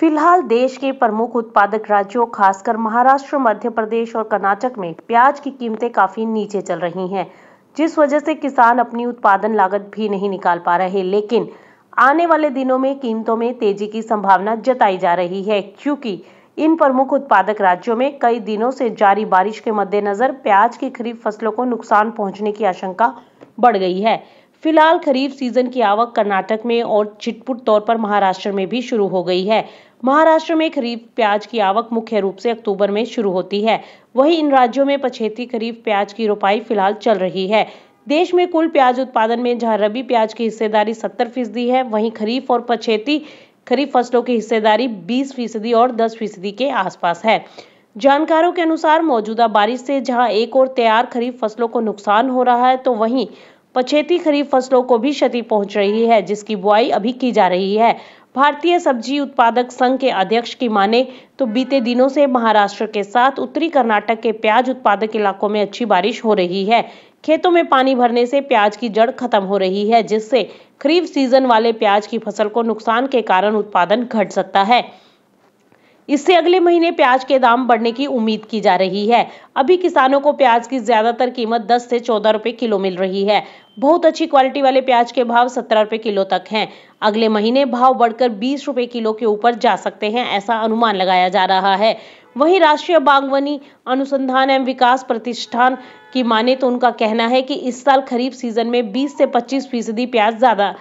फिलहाल देश के प्रमुख उत्पादक राज्यों खासकर महाराष्ट्र मध्य प्रदेश और कर्नाटक में प्याज की कीमतें काफी नीचे चल रही हैं जिस वजह से किसान अपनी उत्पादन लागत भी नहीं निकाल पा रहे लेकिन आने वाले दिनों में कीमतों में तेजी की संभावना जताई जा रही है क्योंकि इन प्रमुख उत्पादक राज्यों में कई दिनों से जारी बारिश के मद्देनजर प्याज की खरीफ फसलों को नुकसान पहुंचने की आशंका बढ़ गई है फिलहाल खरीफ सीजन की आवक कर्नाटक में और छिटपुट तौर पर महाराष्ट्र में भी शुरू हो गई है महाराष्ट्र में खरीफ प्याज की आवक मुख्य रूप से अक्टूबर में शुरू होती है वहीं इन राज्यों में पछेती खरीफ प्याज की रोपाई फिलहाल चल रही है देश में कुल प्याज उत्पादन में जहां रबी प्याज की हिस्सेदारी सत्तर फीसदी है वहीं खरीफ और पछेती खरीफ फसलों की हिस्सेदारी 20 फीसदी और 10 फीसदी के आसपास है जानकारों के अनुसार मौजूदा बारिश से जहां एक और तैयार खरीफ फसलों को नुकसान हो रहा है तो वहीं पछेती खरीफ फसलों को भी क्षति पहुंच रही है जिसकी बुआई अभी की जा रही है भारतीय सब्जी उत्पादक संघ के अध्यक्ष की माने तो बीते दिनों से महाराष्ट्र के साथ उत्तरी कर्नाटक के प्याज उत्पादक इलाकों में अच्छी बारिश हो रही है खेतों में पानी भरने से प्याज की जड़ खत्म हो रही है जिससे खरीफ सीजन वाले प्याज की फसल को नुकसान के कारण उत्पादन घट सकता है इससे अगले महीने प्याज के दाम बढ़ने की उम्मीद की जा रही है अभी किसानों को प्याज की ज्यादातर कीमत 10 से 14 रुपए किलो मिल रही है बहुत अच्छी क्वालिटी वाले प्याज के भाव सत्रह रुपए किलो तक हैं अगले महीने भाव बढ़कर बीस रुपए किलो के ऊपर जा सकते हैं ऐसा अनुमान लगाया जा रहा है वहीं राष्ट्रीय बागवानी अनुसंधान एवं विकास प्रतिष्ठान की माने तो उनका कहना है कि इस साल खरीफ सीजन में 20 से 25 फीसदी प्याज ज़्यादा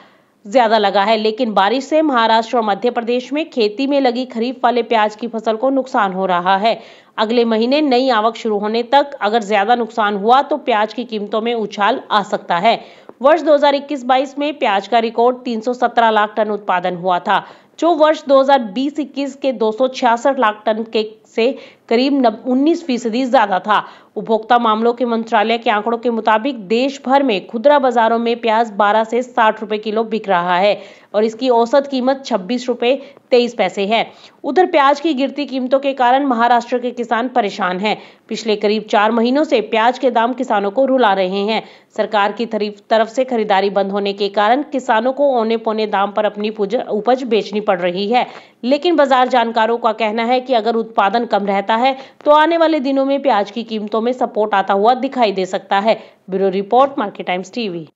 ज्यादा लगा है लेकिन बारिश से महाराष्ट्र और मध्य प्रदेश में खेती में लगी खरीफ वाले प्याज की फसल को नुकसान हो रहा है अगले महीने नई आवक शुरू होने तक अगर ज्यादा नुकसान हुआ तो प्याज की कीमतों में उछाल आ सकता है वर्ष 2021-22 में प्याज का रिकॉर्ड 317 लाख टन उत्पादन हुआ था जो वर्ष 2020-21 के 266 लाख टन के से करीब 19 फीसदी ज्यादा था उपभोक्ता मामलों के मंत्रालय के आंकड़ों के मुताबिक देश भर में खुदरा बाजारों में प्याज 12 से 60 रुपए किलो बिक रहा है और इसकी औसत कीमत छब्बीस रुपए तेईस पैसे है उधर प्याज की गिरती कीमतों के कारण महाराष्ट्र के किसान परेशान हैं पिछले करीब चार महीनों से प्याज के दाम किसानों को रुला रहे हैं सरकार की तरफ से खरीदारी बंद होने के कारण किसानों को औने पौने दाम पर अपनी उपज बेचनी पड़ रही है लेकिन बाजार जानकारों का कहना है कि अगर उत्पादन कम रहता है तो आने वाले दिनों में प्याज की कीमतों में सपोर्ट आता हुआ दिखाई दे सकता है bureau report market times TV